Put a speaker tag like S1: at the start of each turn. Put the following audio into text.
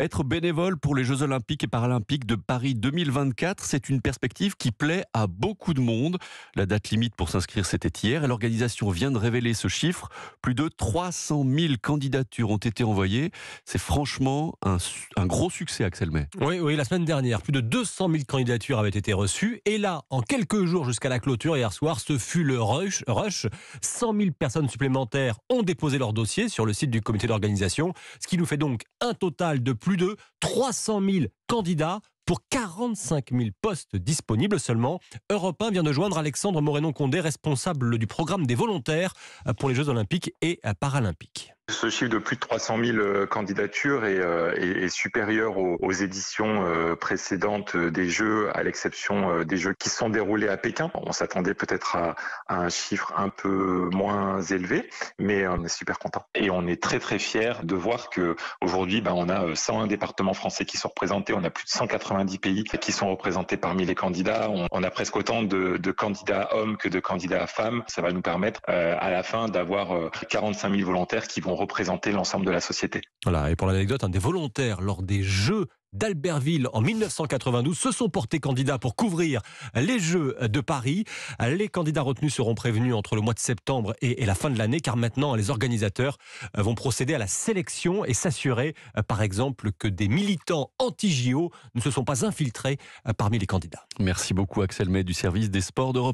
S1: Être bénévole pour les Jeux Olympiques et Paralympiques de Paris 2024, c'est une perspective qui plaît à beaucoup de monde. La date limite pour s'inscrire, c'était hier et l'organisation vient de révéler ce chiffre. Plus de 300 000 candidatures ont été envoyées. C'est franchement un, gros succès, Axel May.
S2: Oui, oui, la semaine dernière, plus de 200 000 candidatures avaient été reçues. Et là, en quelques jours jusqu'à la clôture hier soir, ce fut le rush. rush. 100 000 personnes supplémentaires ont déposé leur dossier sur le site du comité d'organisation, ce qui nous fait donc un total de plus plus de 300 000 candidats pour 45 000 postes disponibles seulement. Europe vient de joindre Alexandre Moreno-Condé, responsable du programme des volontaires pour les Jeux Olympiques et Paralympiques.
S3: Ce chiffre de plus de 300 000 euh, candidatures euh, est, supérieur aux, éditions euh, précédentes des Jeux, à l'exception des Jeux qui sont déroulés à Pékin. On s'attendait peut-être à, un chiffre un peu moins élevé, mais on est super content. Et on est très très fiers de voir que aujourd'hui, ben, on a 101 départements français qui sont représentés, on a plus de 190 pays qui sont représentés parmi les candidats. On, a presque autant de, candidats hommes que de candidats femmes. Ça va nous permettre à la fin d'avoir 45 000 volontaires qui vont représenter l'ensemble de la société. Voilà, et pour
S2: l'anecdote, des volontaires lors des Jeux d'Albertville en 1992 se sont portés candidats pour couvrir les Jeux de Paris. Les candidats retenus seront prévenus entre le mois de septembre et, la fin de l'année, car maintenant les organisateurs euh, vont procéder à la sélection et s'assurer, euh, par exemple, que des militants anti-JO ne se sont pas infiltrés euh, parmi les candidats.
S1: Merci beaucoup Axel May du service
S2: des sports d'Europe.